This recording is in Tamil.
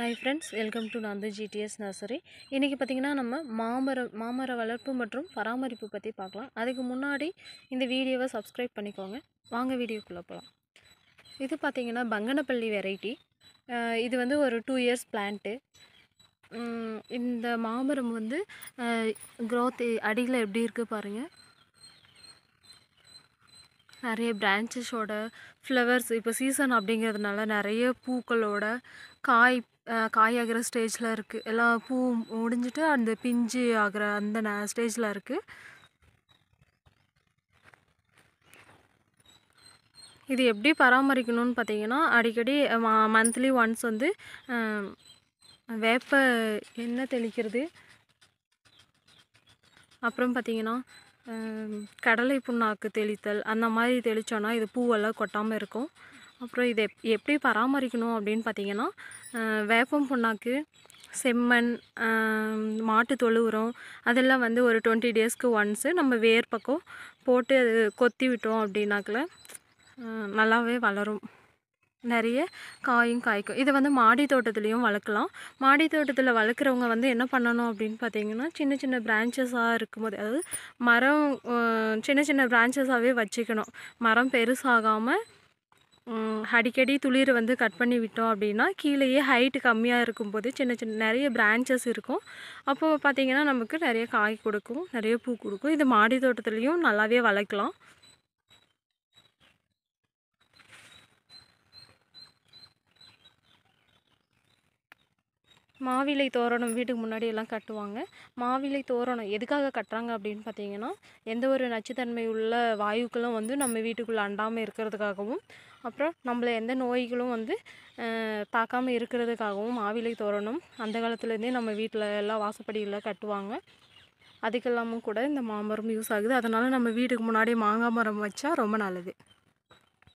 hi friends welcome to Nandu GDS nursery இன்றைக்கி பார்த்திங்கன்னா நம்ம மாமர மாமர வளர்ப்பு மற்றும் பராமரிப்பு பற்றி பார்க்கலாம் அதுக்கு முன்னாடி இந்த வீடியோவை சப்ஸ்கிரைப் பண்ணிக்கோங்க வாங்க வீடியோக்குள்ளே போகலாம் இது பார்த்திங்கன்னா பங்கனப்பள்ளி வெரைட்டி இது வந்து ஒரு டூ இயர்ஸ் பிளான்ட்டு இந்த மாமரம் வந்து க்ரோத் அடியில் எப்படி இருக்குது பாருங்கள் நிறைய பிரான்ச்சஸோட ஃப்ளவர்ஸ் இப்போ சீசன் அப்படிங்கிறதுனால நிறைய பூக்களோட காய் காய் ஆகிற ஸ்டேஜில் இருக்குது எல்லா பூ முடிஞ்சுட்டு அந்த பிஞ்சு ஆகிற அந்த ந ஸ்டேஜில் இருக்குது இது எப்படி பராமரிக்கணும்னு பார்த்தீங்கன்னா அடிக்கடி மந்த்லி ஒன்ஸ் வந்து வேப்ப எண்ணெய் தெளிக்கிறது அப்புறம் பார்த்தீங்கன்னா கடலை புண்ணாக்கு தெளித்தல் அந்த மாதிரி தெளித்தோன்னா இது பூவெல்லாம் கொட்டாமல் இருக்கும் அப்புறம் இதை எப்படி பராமரிக்கணும் அப்படின்னு பார்த்தீங்கன்னா வேப்பம் புண்ணாக்கு செம்மண் மாட்டு தொழு உரம் அதெல்லாம் வந்து ஒரு டுவெண்ட்டி டேஸ்க்கு ஒன்ஸு நம்ம வேர் பக்கம் போட்டு அது கொத்தி விட்டோம் அப்படின்னாக்கில் நல்லாவே வளரும் நிறைய காயும் காய்க்கும் இதை வந்து மாடி தோட்டத்துலேயும் வளர்க்கலாம் மாடி தோட்டத்தில் வளர்க்குறவங்க வந்து என்ன பண்ணணும் அப்படின்னு பார்த்தீங்கன்னா சின்ன சின்ன பிரான்ச்சஸாக இருக்கும்போது அதாவது மரம் சின்ன சின்ன பிரான்ச்சஸாகவே வச்சுக்கணும் மரம் பெருசாகாமல் அடிக்கடி துளிர் வந்து கட் பண்ணி விட்டோம் அப்படின்னா கீழேயே ஹைட்டு கம்மியாக இருக்கும்போது சின்ன சின்ன நிறைய பிரான்ச்சஸ் இருக்கும் அப்போது பார்த்திங்கன்னா நமக்கு நிறைய காய் கொடுக்கும் நிறைய பூ கொடுக்கும் இது மாடி தோட்டத்துலேயும் நல்லாவே வளர்க்கலாம் மாவிலை தோரணம் வீட்டுக்கு முன்னாடி எல்லாம் கட்டுவாங்க மாவிலை தோரணம் எதுக்காக கட்டுறாங்க அப்படின்னு பார்த்தீங்கன்னா எந்த ஒரு நச்சுத்தன்மை உள்ள வாயுக்களும் வந்து நம்ம வீட்டுக்குள்ளே அண்டாமல் இருக்கிறதுக்காகவும் அப்புறம் நம்மளை எந்த நோய்களும் வந்து தாக்காமல் இருக்கிறதுக்காகவும் மாவிலை தோரணம் அந்த காலத்துலேருந்தே நம்ம வீட்டில் எல்லாம் வாசப்படியில் கட்டுவாங்க அதுக்கெல்லாமும் கூட இந்த மாமரம் யூஸ் ஆகுது அதனால் நம்ம வீட்டுக்கு முன்னாடி மாங்காய் மரம் வச்சா ரொம்ப நல்லது